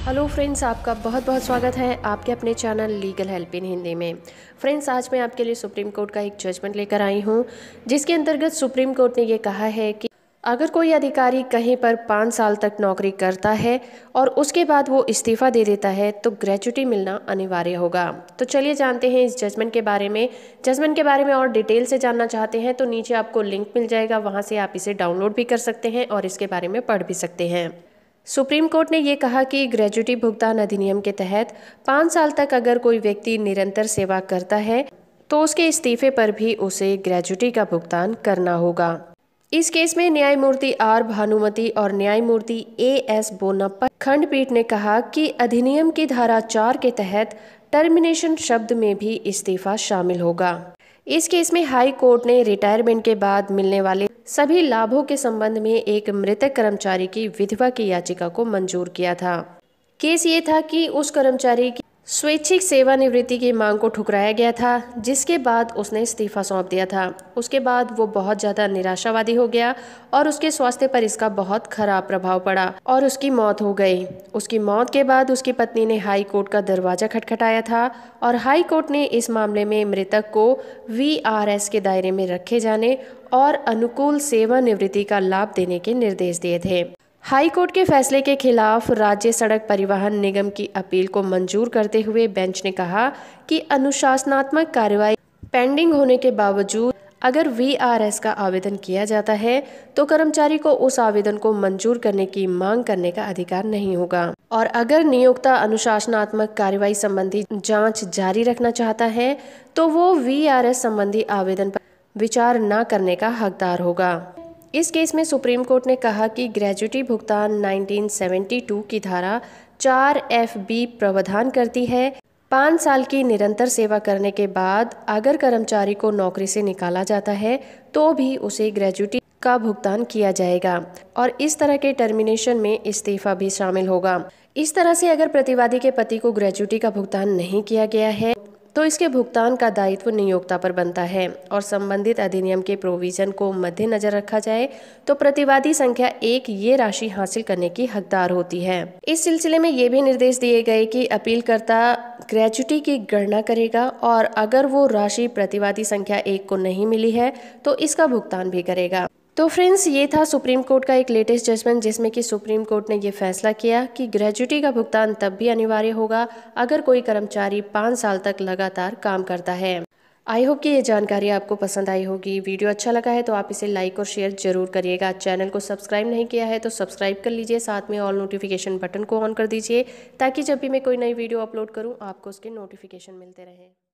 hello friends आपका बहुत बहुत स्वागत है आपके अपने channel legal help in Hindi में फ्रेंड्स आज मैं आपके लिए सुप्रीम कोर्ट का एक जजमेंट लेकर आई हूं जिसके अंतर्गत सुप्रीम कोर्ट ने ये कहा है कि अगर कोई अधिकारी कहीं पर पाँच साल तक नौकरी करता है और उसके बाद वो इस्तीफ़ा दे देता है तो ग्रेचुटी मिलना अनिवार्य होगा तो चलिए जानते हैं इस जजमेंट के बारे में जजमेंट के बारे में और डिटेल से जानना चाहते हैं तो नीचे आपको लिंक मिल जाएगा वहाँ से आप इसे डाउनलोड भी कर सकते हैं और इसके बारे में पढ़ भी सकते हैं सुप्रीम कोर्ट ने यह कहा कि ग्रेजुटी भुगतान अधिनियम के तहत पाँच साल तक अगर कोई व्यक्ति निरंतर सेवा करता है तो उसके इस्तीफे पर भी उसे ग्रेजुटी का भुगतान करना होगा इस केस में न्यायमूर्ति आर भानुमति और न्यायमूर्ति ए एस बोनप्पा खंडपीठ ने कहा कि अधिनियम की धारा चार के तहत टर्मिनेशन शब्द में भी इस्तीफा शामिल होगा इस केस में हाई कोर्ट ने रिटायरमेंट के बाद मिलने वाले सभी लाभों के संबंध में एक मृतक कर्मचारी की विधवा की याचिका को मंजूर किया था केस ये था कि उस कर्मचारी की स्वैच्छिक सेवानिवृत्ति की मांग को ठुकराया गया था जिसके बाद उसने इस्तीफा सौंप दिया था उसके बाद वो बहुत ज़्यादा निराशावादी हो गया और उसके स्वास्थ्य पर इसका बहुत खराब प्रभाव पड़ा और उसकी मौत हो गई उसकी मौत के बाद उसकी पत्नी ने हाई कोर्ट का दरवाज़ा खटखटाया था और हाई कोर्ट ने इस मामले में मृतक को एस के दायरे में रखे जाने और अनुकूल सेवानिवृत्ति का लाभ देने के निर्देश दिए थे हाई कोर्ट के फैसले के खिलाफ राज्य सड़क परिवहन निगम की अपील को मंजूर करते हुए बेंच ने कहा कि अनुशासनात्मक कार्रवाई पेंडिंग होने के बावजूद अगर वीआरएस का आवेदन किया जाता है तो कर्मचारी को उस आवेदन को मंजूर करने की मांग करने का अधिकार नहीं होगा और अगर नियोक्ता अनुशासनात्मक कार्रवाई संबंधी जांच जारी रखना चाहता है तो वो वीआरएस संबंधी आवेदन पर विचार न करने का हकदार होगा इस केस में सुप्रीम कोर्ट ने कहा कि ग्रेजुटी भुगतान 1972 की धारा चार एफ बी प्रावधान करती है पाँच साल की निरंतर सेवा करने के बाद अगर कर्मचारी को नौकरी से निकाला जाता है तो भी उसे ग्रेजुटी का भुगतान किया जाएगा और इस तरह के टर्मिनेशन में इस्तीफा भी शामिल होगा इस तरह से अगर प्रतिवादी के पति को ग्रेजुटी का भुगतान नहीं किया गया है तो इसके भुगतान का दायित्व नियोक्ता पर बनता है और संबंधित अधिनियम के प्रोविजन को मद्देनजर रखा जाए तो प्रतिवादी संख्या एक ये राशि हासिल करने की हकदार होती है इस सिलसिले में ये भी निर्देश दिए गए कि अपीलकर्ता ग्रेचुटी की गणना करेगा और अगर वो राशि प्रतिवादी संख्या एक को नहीं मिली है तो इसका भुगतान भी करेगा तो फ्रेंड्स ये था सुप्रीम कोर्ट का एक लेटेस्ट जजमेंट जिसमें कि सुप्रीम कोर्ट ने यह फैसला किया कि ग्रेजुटी का भुगतान तब भी अनिवार्य होगा अगर कोई कर्मचारी पाँच साल तक लगातार काम करता है आई होप कि ये जानकारी आपको पसंद आई होगी वीडियो अच्छा लगा है तो आप इसे लाइक और शेयर जरूर करिएगा चैनल को सब्सक्राइब नहीं किया है तो सब्सक्राइब कर लीजिए साथ में ऑल नोटिफिकेशन बटन को ऑन कर दीजिए ताकि जब भी मैं कोई नई वीडियो अपलोड करूँ आपको उसके नोटिफिकेशन मिलते रहें